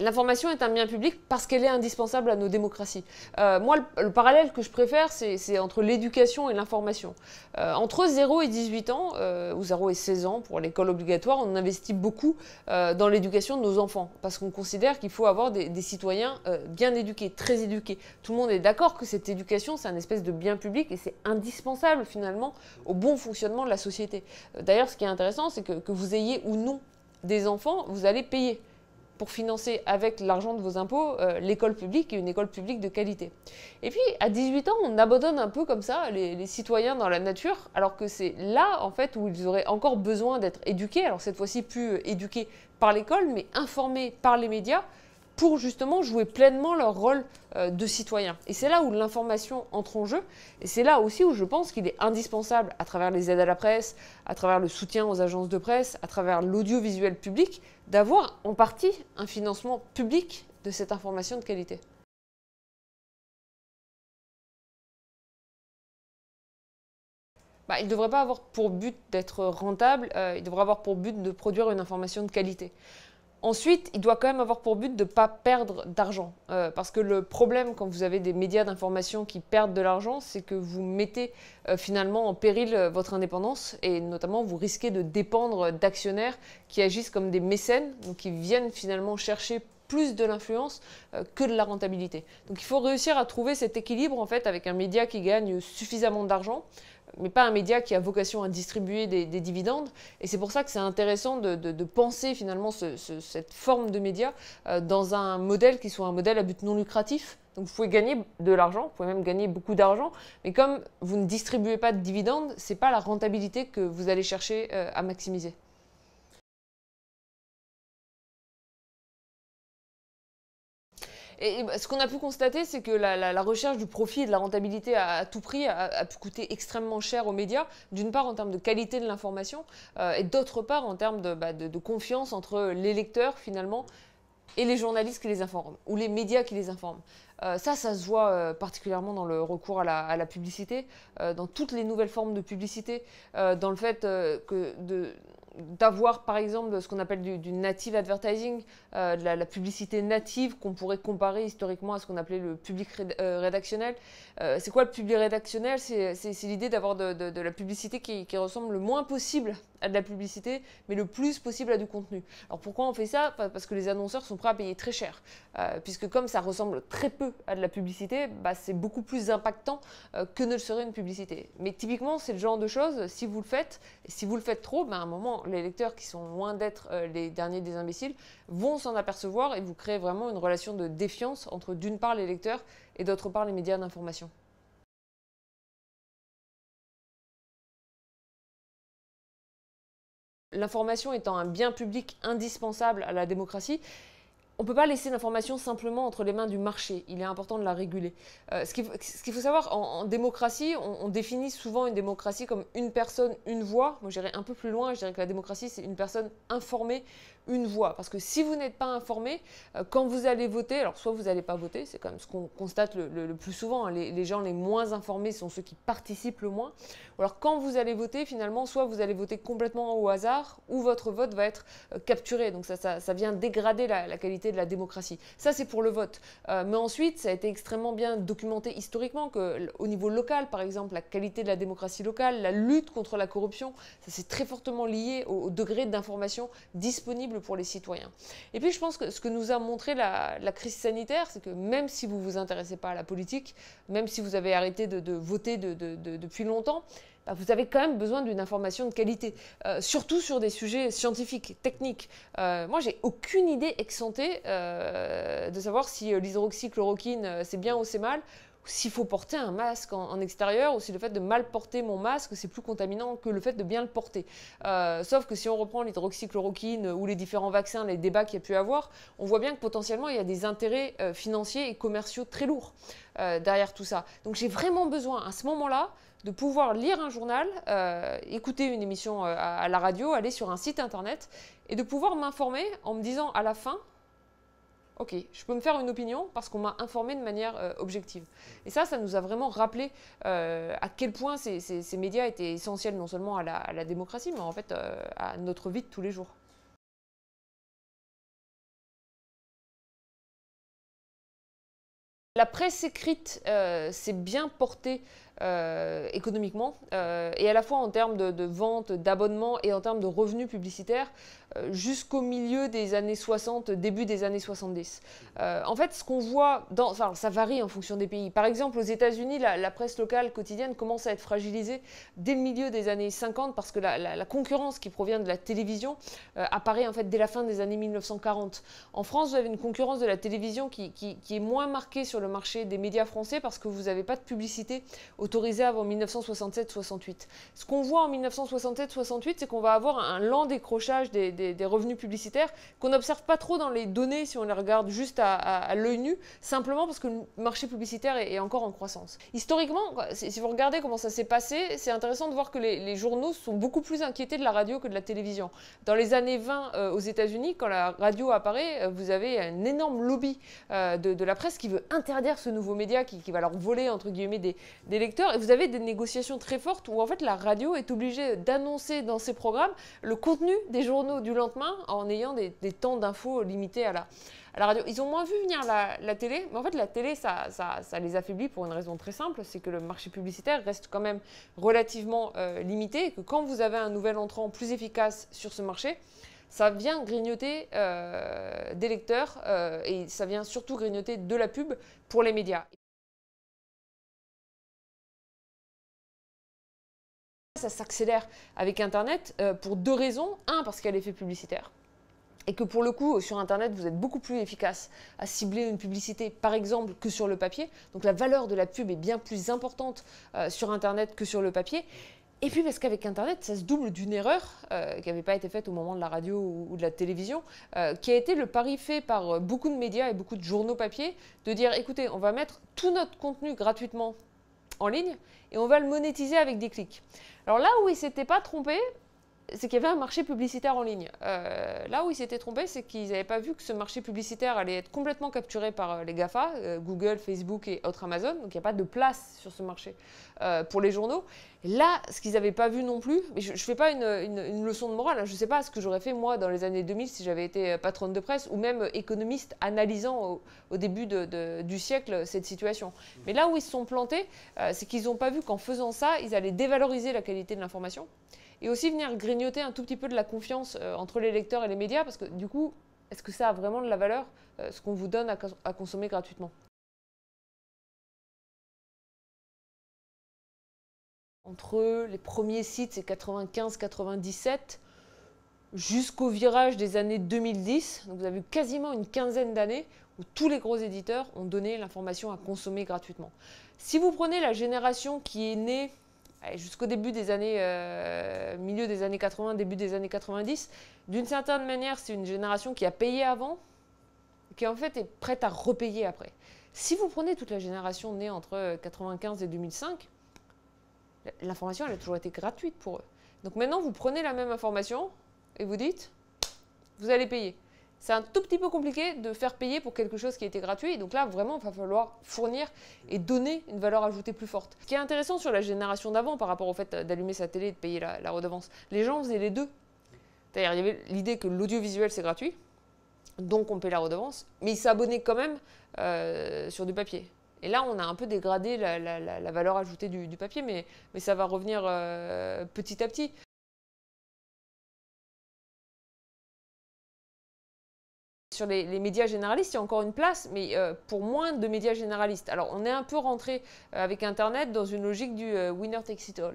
L'information est un bien public parce qu'elle est indispensable à nos démocraties. Euh, moi, le, parallèle que je préfère, c'est entre l'éducation et l'information. Euh, entre 0 et 18 ans, euh, ou 0 et 16 ans pour l'école obligatoire, on investit beaucoup dans l'éducation de nos enfants, parce qu'on considère qu'il faut avoir des, citoyens bien éduqués, très éduqués. Tout le monde est d'accord que cette éducation, c'est un espèce de bien public et c'est indispensable finalement au bon fonctionnement de la société. D'ailleurs, ce qui est intéressant, c'est que, que vous ayez ou non des enfants, vous allez payer pour financer avec l'argent de vos impôts euh, l'école publique et une école publique de qualité. Et puis, à 18 ans, on abandonne un peu comme ça les, les citoyens dans la nature, alors que c'est là, en fait, où ils auraient encore besoin d'être éduqués, alors cette fois-ci plus éduqués par l'école, mais informés par les médias, pour justement jouer pleinement leur rôle euh, de citoyen. Et c'est là où l'information entre en jeu, et c'est là aussi où je pense qu'il est indispensable, à travers les aides à la presse, à travers le soutien aux agences de presse, à travers l'audiovisuel public, d'avoir en partie un financement public de cette information de qualité. Bah, il ne devrait pas avoir pour but d'être rentable, euh, il devrait avoir pour but de produire une information de qualité. Ensuite, il doit quand même avoir pour but de ne pas perdre d'argent. Euh, parce que le problème quand vous avez des médias d'information qui perdent de l'argent, c'est que vous mettez euh, finalement en péril euh, votre indépendance et notamment vous risquez de dépendre d'actionnaires qui agissent comme des mécènes, donc qui viennent finalement chercher plus de l'influence euh, que de la rentabilité. Donc il faut réussir à trouver cet équilibre en fait avec un média qui gagne suffisamment d'argent, mais pas un média qui a vocation à distribuer des, dividendes. Et c'est pour ça que c'est intéressant de, penser finalement cette forme de média euh, dans un modèle qui soit un modèle à but non lucratif. Donc vous pouvez gagner de l'argent, vous pouvez même gagner beaucoup d'argent, mais comme vous ne distribuez pas de dividendes, ce n'est pas la rentabilité que vous allez chercher euh, à maximiser. Bah, ce qu'on a pu constater, c'est que la, recherche du profit et de la rentabilité à, tout prix a, pu coûter extrêmement cher aux médias, d'une part en termes de qualité de l'information, euh, et d'autre part en termes bah, de, confiance entre les lecteurs finalement et les journalistes qui les informent, ou les médias qui les informent. Euh, ça, ça se voit euh, particulièrement dans le recours à la, publicité, dans toutes les nouvelles formes de publicité, dans le fait que de d'avoir par exemple ce qu'on appelle du, native advertising, euh, de la, publicité native qu'on pourrait comparer historiquement à ce qu'on appelait le public euh, rédactionnel. Euh, c'est quoi le public rédactionnel C'est l'idée d'avoir de, la publicité qui, ressemble le moins possible à de la publicité, mais le plus possible à du contenu. Alors pourquoi on fait ça Parce que les annonceurs sont prêts à payer très cher, euh, puisque comme ça ressemble très peu à de la publicité, bah, c'est beaucoup plus impactant euh, que ne le serait une publicité. Mais typiquement, c'est le genre de choses, si vous le faites, et si vous le faites trop, bah, à un moment, les lecteurs qui sont loin d'être euh, les derniers des imbéciles vont s'en apercevoir et vous créez vraiment une relation de défiance entre d'une part les lecteurs et d'autre part les médias d'information. l'information étant un bien public indispensable à la démocratie, on ne peut pas laisser l'information simplement entre les mains du marché. Il est important de la réguler. Euh, ce qu'il faut savoir, en, démocratie, on, définit souvent une démocratie comme une personne, une voix. Moi, j'irais un peu plus loin. Je dirais que la démocratie, c'est une personne informée, une voix. Parce que si vous n'êtes pas informé, euh, quand vous allez voter, alors soit vous n'allez pas voter, c'est quand même ce qu'on constate le, plus souvent, hein, les, gens les moins informés sont ceux qui participent le moins, alors quand vous allez voter, finalement, soit vous allez voter complètement au hasard, ou votre vote va être euh, capturé. Donc ça, ça, vient dégrader la, qualité de la démocratie. Ça, c'est pour le vote. Euh, mais ensuite, ça a été extrêmement bien documenté historiquement que au niveau local, par exemple, la qualité de la démocratie locale, la lutte contre la corruption, ça c'est très fortement lié au degré d'information disponible pour les citoyens. Et puis je pense que ce que nous a montré la, crise sanitaire, c'est que même si vous ne vous intéressez pas à la politique, même si vous avez arrêté de, voter depuis longtemps, bah, vous avez quand même besoin d'une information de qualité, euh, surtout sur des sujets scientifiques, techniques. Moi, euh, moi, j'ai aucune idée ex euh, de savoir si l'hydroxychloroquine, c'est bien ou c'est mal s'il faut porter un masque en, extérieur ou si le fait de mal porter mon masque, c'est plus contaminant que le fait de bien le porter. Euh, sauf que si on reprend l'hydroxychloroquine ou les différents vaccins, les débats qu'il y a pu avoir, on voit bien que potentiellement il y a des intérêts euh, financiers et commerciaux très lourds euh, derrière tout ça. Donc j'ai vraiment besoin à ce moment-là de pouvoir lire un journal, écouter une émission à la radio, aller sur un site internet et de pouvoir m'informer en me disant à la fin, Ok, je peux me faire une opinion parce qu'on m'a informé de manière euh, objective. Et ça, ça nous a vraiment rappelé euh, à quel point ces, médias étaient essentiels non seulement à la, démocratie, mais en fait euh, à notre vie de tous les jours. La presse écrite s'est bien portée euh, économiquement, euh, et à la fois en termes de, vente, d'abonnement et en termes de revenus publicitaires, euh, jusqu'au milieu des années 60, début des années 70. en fait, ce qu'on voit, dans, enfin, ça varie en fonction des pays. Par exemple, aux États-Unis, la, presse locale quotidienne commence à être fragilisée dès le milieu des années 50 parce que la, concurrence qui provient de la télévision apparaît en fait dès la fin des années 1940. En France, vous avez une concurrence de la télévision qui, qui est moins marquée sur le marché des médias français parce que vous n'avez pas de publicité au autorisé avant 1967-68. Ce qu'on voit en 1967-68, c'est qu'on va avoir un lent décrochage des, revenus publicitaires qu'on n'observe pas trop dans les données si on les regarde juste à, à, l'œil nu, simplement parce que le marché publicitaire est, encore en croissance. Historiquement, si vous regardez comment ça s'est passé, c'est intéressant de voir que les, journaux sont beaucoup plus inquiétés de la radio que de la télévision. Dans les années 20 euh, aux États-Unis, quand la radio apparaît, euh, vous avez un énorme lobby euh, de, la presse qui veut interdire ce nouveau média qui, va leur voler entre guillemets des, des et vous avez des négociations très fortes où en fait la radio est obligée d'annoncer dans ses programmes le contenu des journaux du lendemain en ayant des, temps d'infos limités à la, radio. Ils ont moins vu venir la, télé, mais en fait la télé, ça, les affaiblit pour une raison très simple, c'est que le marché publicitaire reste quand même relativement euh, limité, et que quand vous avez un nouvel entrant plus efficace sur ce marché, ça vient grignoter euh, des lecteurs euh, et ça vient surtout grignoter de la pub pour les médias. ça s'accélère avec Internet euh, pour deux raisons. Un, parce qu'elle est a l'effet publicitaire. Et que pour le coup, sur Internet, vous êtes beaucoup plus efficace à cibler une publicité, par exemple, que sur le papier. Donc la valeur de la pub est bien plus importante euh, sur Internet que sur le papier. Et puis parce qu'avec Internet, ça se double d'une erreur euh, qui n'avait pas été faite au moment de la radio ou, de la télévision, qui a été le pari fait par beaucoup de médias et beaucoup de journaux papier, de dire écoutez, on va mettre tout notre contenu gratuitement en ligne, et on va le monétiser avec des clics. Alors là où il s'était pas trompé, c'est qu'il y avait un marché publicitaire en ligne. Euh, là où ils s'étaient trompés, c'est qu'ils n'avaient pas vu que ce marché publicitaire allait être complètement capturé par euh, les GAFA, euh, Google, Facebook et autres Amazon. Donc il n'y a pas de place sur ce marché pour les journaux. là, ce qu'ils n'avaient pas vu non plus, mais je ne fais pas une, leçon de morale, hein. je ne sais pas ce que j'aurais fait moi dans les années 2000 si j'avais été patronne de presse ou même économiste analysant au, début du siècle cette situation. Mais là où ils se sont plantés, c'est qu'ils n'ont pas vu qu'en faisant ça, ils allaient dévaloriser la qualité de l'information et aussi venir grignoter un tout petit peu de la confiance euh, entre les lecteurs et les médias, parce que du coup, est-ce que ça a vraiment de la valeur, euh, ce qu'on vous donne à, à consommer gratuitement Entre les premiers sites, c'est 95-97, jusqu'au virage des années 2010, donc vous avez quasiment une quinzaine d'années où tous les gros éditeurs ont donné l'information à consommer gratuitement. Si vous prenez la génération qui est née jusqu'au début des années, euh, milieu des années 80, début des années 90. D'une certaine manière, c'est une génération qui a payé avant, qui en fait est prête à repayer après. Si vous prenez toute la génération née entre 95 euh, et 2005, l'information, elle a toujours été gratuite pour eux. Donc maintenant, vous prenez la même information et vous dites, vous allez payer c'est un tout petit peu compliqué de faire payer pour quelque chose qui était gratuit. Donc là, vraiment, il va falloir fournir et donner une valeur ajoutée plus forte. Ce qui est intéressant sur la génération d'avant par rapport au fait euh, d'allumer sa télé et de payer la, redevance, les gens faisaient les deux. C'est-à-dire, il y avait l'idée que l'audiovisuel, c'est gratuit, donc on paye la redevance, mais ils s'abonnaient quand même euh, sur du papier. Et là, on a un peu dégradé la, valeur ajoutée du, papier, mais, ça va revenir euh, petit à petit. sur les, médias généralistes, il y a encore une place, mais euh, pour moins de médias généralistes. Alors, on est un peu rentré euh, avec Internet dans une logique du euh, winner takes it all.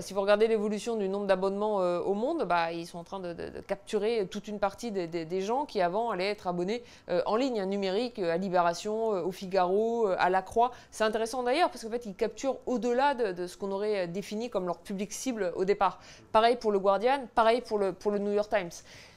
si vous regardez l'évolution du nombre d'abonnements au monde, bah, ils sont en train de, capturer toute une partie des, gens qui avant allaient être abonnés en ligne, numérique, à Libération, au Figaro, à La Croix. C'est intéressant d'ailleurs parce qu'en fait, ils capturent au-delà de, ce qu'on aurait défini comme leur public cible au départ. Pareil pour le Guardian, pareil pour le, pour le New York Times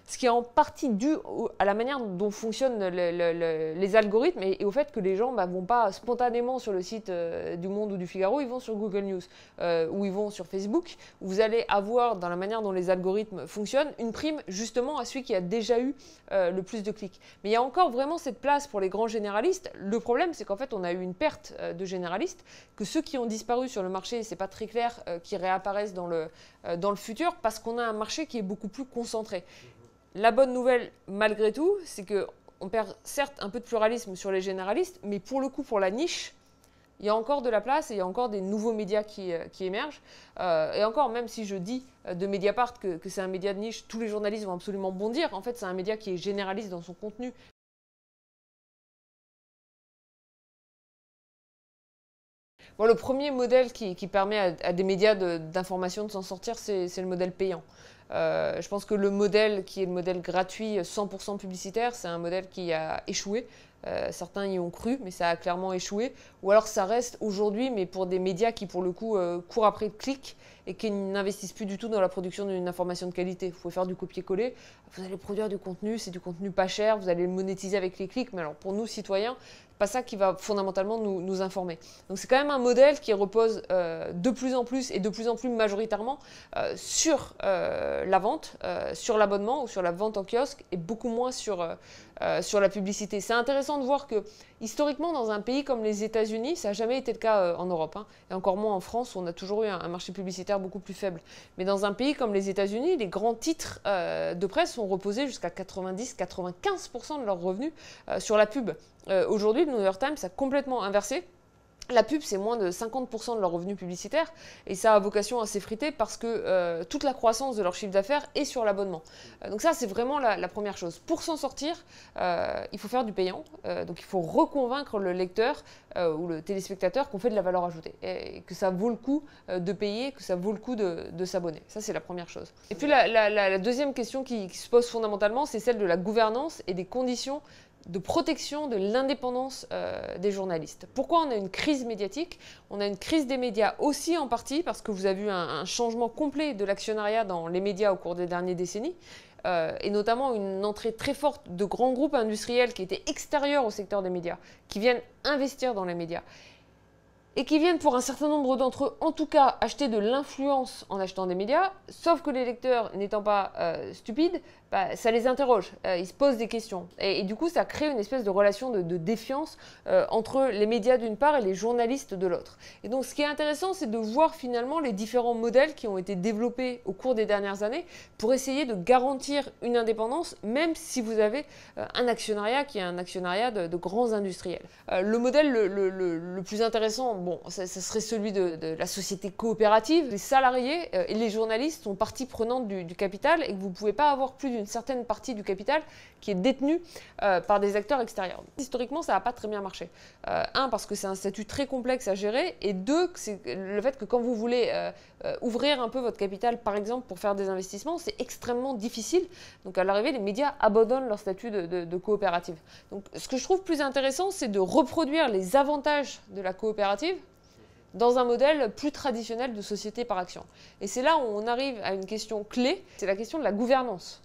ce qui est en partie dû à la manière dont fonctionnent les algorithmes et, au fait que les gens ne bah, vont pas spontanément sur le site euh, du Monde ou du Figaro, ils vont sur Google News euh, ou ils vont sur Facebook. Vous allez avoir, dans la manière dont les algorithmes fonctionnent, une prime justement à celui qui a déjà eu euh, le plus de clics. Mais il y a encore vraiment cette place pour les grands généralistes. Le problème, c'est qu'en fait, on a eu une perte de généralistes, que ceux qui ont disparu sur le marché, c'est pas très clair, qui réapparaissent dans le, dans le futur, parce qu'on a un marché qui est beaucoup plus concentré. La bonne nouvelle, malgré tout, c'est qu'on perd certes un peu de pluralisme sur les généralistes, mais pour le coup, pour la niche, il y a encore de la place et il y a encore des nouveaux médias qui, euh, émergent. Euh, et encore, même si je dis euh, de Mediapart que, c'est un média de niche, tous les journalistes vont absolument bondir. En fait, c'est un média qui est généraliste dans son contenu. le premier modèle qui, permet à, des médias d'information de s'en sortir, c'est le modèle payant. Euh, je pense que le modèle qui est le modèle gratuit 100% euh, publicitaire, c'est un modèle qui a échoué euh, certains y ont cru, mais ça a clairement échoué. Ou alors ça reste aujourd'hui, mais pour des médias qui, pour le coup, euh, courent après le clic et qui n'investissent plus du tout dans la production d'une information de qualité. Vous pouvez faire du copier-coller, vous allez produire du contenu, c'est du contenu pas cher, vous allez le monétiser avec les clics, mais alors pour nous, citoyens, pas ça qui va fondamentalement nous, informer. Donc c'est quand même un modèle qui repose euh, de plus en plus et de plus en plus majoritairement sur la vente, sur l'abonnement ou sur la vente en kiosque et beaucoup moins sur, euh, sur la publicité. C'est intéressant de voir que historiquement, dans un pays comme les États-Unis, ça n'a jamais été le cas euh, en Europe, hein, et encore moins en France, où on a toujours eu un, marché publicitaire beaucoup plus faible. Mais dans un pays comme les États-Unis, les grands titres euh, de presse sont reposés jusqu'à 90-95% de leurs revenus sur la pub. Aujourd'hui, le New York Times a complètement inversé la pub, c'est moins de 50% de leurs revenus publicitaires et ça a vocation à s'effriter parce que euh, toute la croissance de leur chiffre d'affaires est sur l'abonnement. Euh, donc ça, c'est vraiment la, première chose. Pour s'en sortir, euh, il faut faire du payant. donc il faut reconvaincre le lecteur ou le téléspectateur qu'on fait de la valeur ajoutée et, que ça vaut le coup de payer, que ça vaut le coup de, s'abonner. Ça, c'est la première chose. Et puis la, deuxième question qui se pose fondamentalement, c'est celle de la gouvernance et des conditions de protection de l'indépendance euh, des journalistes. Pourquoi on a une crise médiatique On a une crise des médias aussi en partie parce que vous avez eu un, changement complet de l'actionnariat dans les médias au cours des dernières décennies. Euh, et notamment une entrée très forte de grands groupes industriels qui étaient extérieurs au secteur des médias, qui viennent investir dans les médias, et qui viennent pour un certain nombre d'entre eux, en tout cas, acheter de l'influence en achetant des médias, sauf que les lecteurs, n'étant pas euh, stupides, bah, ça les interroge, euh, ils se posent des questions. Et, du coup, ça crée une espèce de relation de, défiance euh, entre les médias d'une part et les journalistes de l'autre. Et donc, ce qui est intéressant, c'est de voir finalement les différents modèles qui ont été développés au cours des dernières années pour essayer de garantir une indépendance, même si vous avez euh, un actionnariat qui est un actionnariat de, grands industriels. le modèle le, plus intéressant, bon, ça, serait celui de, la société coopérative. Les salariés et les journalistes sont partie prenante du, capital et que vous ne pouvez pas avoir plus d'une une certaine partie du capital qui est détenue euh, par des acteurs extérieurs. Historiquement, ça n'a pas très bien marché. Euh, un, parce que c'est un statut très complexe à gérer, et deux, c'est le fait que quand vous voulez euh, ouvrir un peu votre capital, par exemple, pour faire des investissements, c'est extrêmement difficile. Donc à l'arrivée, les médias abandonnent leur statut de, de coopérative. Donc ce que je trouve plus intéressant, c'est de reproduire les avantages de la coopérative dans un modèle plus traditionnel de société par action. Et c'est là où on arrive à une question clé, c'est la question de la gouvernance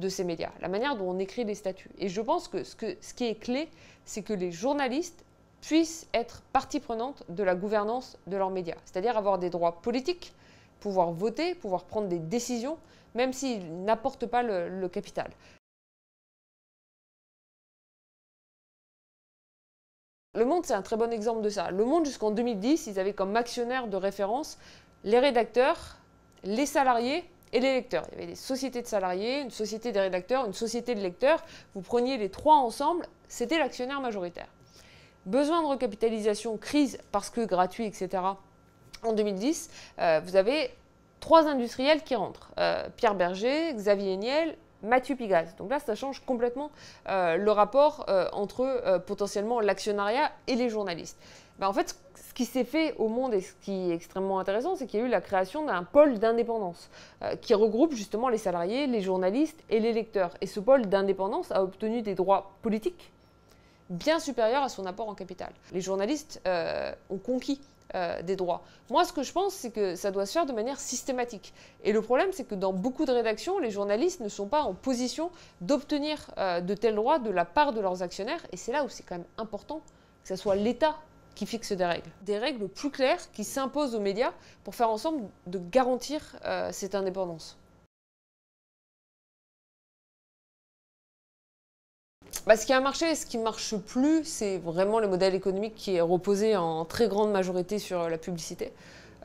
de ces médias, la manière dont on écrit les statuts. Et je pense que ce, qui est clé, c'est que les journalistes puissent être partie prenante de la gouvernance de leurs médias, c'est-à-dire avoir des droits politiques, pouvoir voter, pouvoir prendre des décisions, même s'ils n'apportent pas le, le capital. Le Monde, c'est un très bon exemple de ça. Le Monde, jusqu'en 2010, ils avaient comme actionnaires de référence les rédacteurs, les salariés et les lecteurs. Il y avait des sociétés de salariés, une société des rédacteurs, une société de lecteurs. Vous preniez les trois ensemble, c'était l'actionnaire majoritaire. Besoin de recapitalisation, crise, parce que gratuit, etc. En 2010, euh, vous avez trois industriels qui rentrent. Euh, Pierre Berger, Xavier Niel, Mathieu Pigas. Donc là, ça change complètement euh, le rapport euh, entre euh, potentiellement l'actionnariat et les journalistes. Ben, en fait, ce qui s'est fait au monde et ce qui est extrêmement intéressant, c'est qu'il y a eu la création d'un pôle d'indépendance qui regroupe justement les salariés, les journalistes et les lecteurs. Et ce pôle d'indépendance a obtenu des droits politiques bien supérieurs à son apport en capital. Les journalistes ont conquis euh, des droits. Moi, ce que je pense, c'est que ça doit se faire de manière systématique. Et le problème, c'est que dans beaucoup de rédactions, les journalistes ne sont pas en position d'obtenir euh, de tels droits de la part de leurs actionnaires. Et c'est là où c'est quand même important que ce soit l'État qui fixe des règles. Des règles plus claires qui s'imposent aux médias pour faire ensemble de garantir euh, cette indépendance. ce qui a marché et ce qui ne marche plus, c'est vraiment le modèle économique qui est reposé en très grande majorité sur la publicité.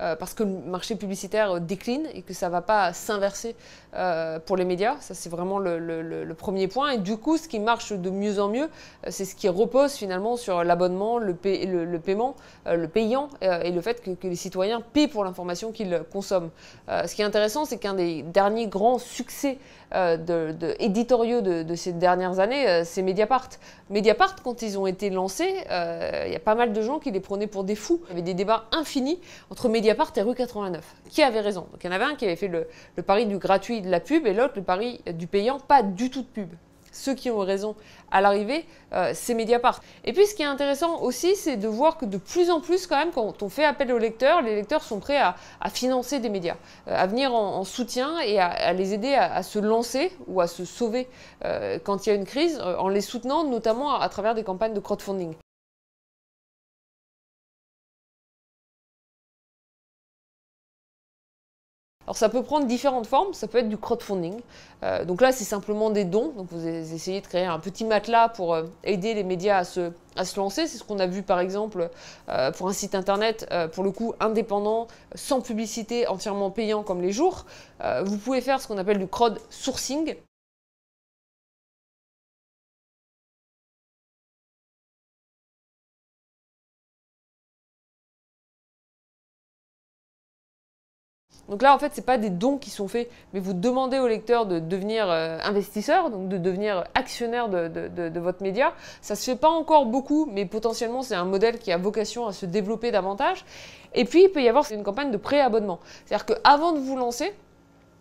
Euh, parce que le marché publicitaire euh, décline et que ça ne va pas s'inverser euh, pour les médias. Ça, c'est vraiment le, premier point. Et du coup, ce qui marche de mieux en mieux, c'est ce qui repose finalement sur l'abonnement, le, le, paiement, le payant et le fait que, les citoyens paient pour l'information qu'ils consomment. ce qui est intéressant, c'est qu'un des derniers grands succès de, de, éditoriaux de, de, ces dernières années, c'est Mediapart. Mediapart, quand ils ont été lancés, il y a pas mal de gens qui les prenaient pour des fous. Il y avait des débats infinis entre Mediapart Mediapart et rue 89. Qui avait raison Donc il y en avait un qui avait fait le, pari du gratuit de la pub et l'autre le pari du payant, pas du tout de pub. Ceux qui ont raison à l'arrivée, euh, c'est Mediapart. Et puis ce qui est intéressant aussi, c'est de voir que de plus en plus quand même, quand on fait appel aux lecteurs, les lecteurs sont prêts à, financer des médias, euh, à venir en, soutien et à, les aider à, se lancer ou à se sauver euh, quand il y a une crise, en les soutenant notamment à, travers des campagnes de crowdfunding. Alors ça peut prendre différentes formes, ça peut être du crowdfunding. Euh, donc là, c'est simplement des dons. Donc vous essayez de créer un petit matelas pour euh, aider les médias à se, lancer. C'est ce qu'on a vu par exemple euh, pour un site internet, pour le coup indépendant, sans publicité, entièrement payant comme les jours. vous pouvez faire ce qu'on appelle du crowdsourcing. Donc là, en fait, ce pas des dons qui sont faits, mais vous demandez au lecteur de devenir euh, investisseur, donc de devenir actionnaire de, de, votre média. Ça se fait pas encore beaucoup, mais potentiellement, c'est un modèle qui a vocation à se développer davantage. Et puis, il peut y avoir une campagne de pré-abonnement. C'est-à-dire qu'avant de vous lancer,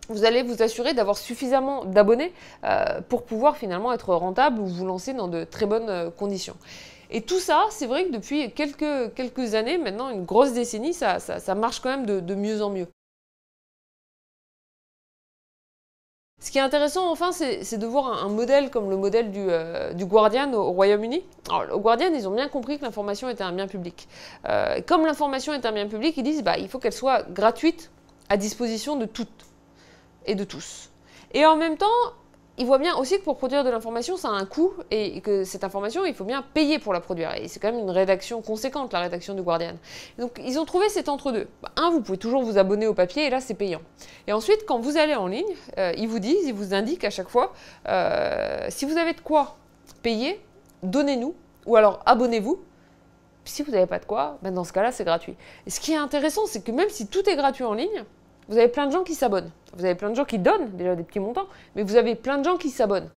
vous allez vous assurer d'avoir suffisamment d'abonnés euh, pour pouvoir finalement être rentable ou vous lancer dans de très bonnes euh, conditions. Et tout ça, c'est vrai que depuis quelques, quelques années, maintenant une grosse décennie, ça, ça, marche quand même de mieux en mieux. Ce qui est intéressant enfin, c'est de voir un, modèle comme le modèle du, euh, Guardian au, Royaume-Uni. Au Guardian, ils ont bien compris que l'information était un bien public. Euh, comme l'information est un bien public, ils disent bah, il faut qu'elle soit gratuite, à disposition de toutes et de tous. Et en même temps, ils voient bien aussi que pour produire de l'information, ça a un coût et que cette information, il faut bien payer pour la produire. Et c'est quand même une rédaction conséquente, la rédaction du Guardian. Donc ils ont trouvé cet entre-deux. Bah, un, vous pouvez toujours vous abonner au papier et là, c'est payant. Et ensuite, quand vous allez en ligne, euh, ils vous disent, ils vous indiquent à chaque fois, euh, si vous avez de quoi payer, donnez-nous ou alors abonnez-vous. Si vous n'avez pas de quoi, ben dans ce cas-là, c'est gratuit. Et ce qui est intéressant, c'est que même si tout est gratuit en ligne, vous avez plein de gens qui s'abonnent. Vous avez plein de gens qui donnent déjà des petits montants, mais vous avez plein de gens qui s'abonnent.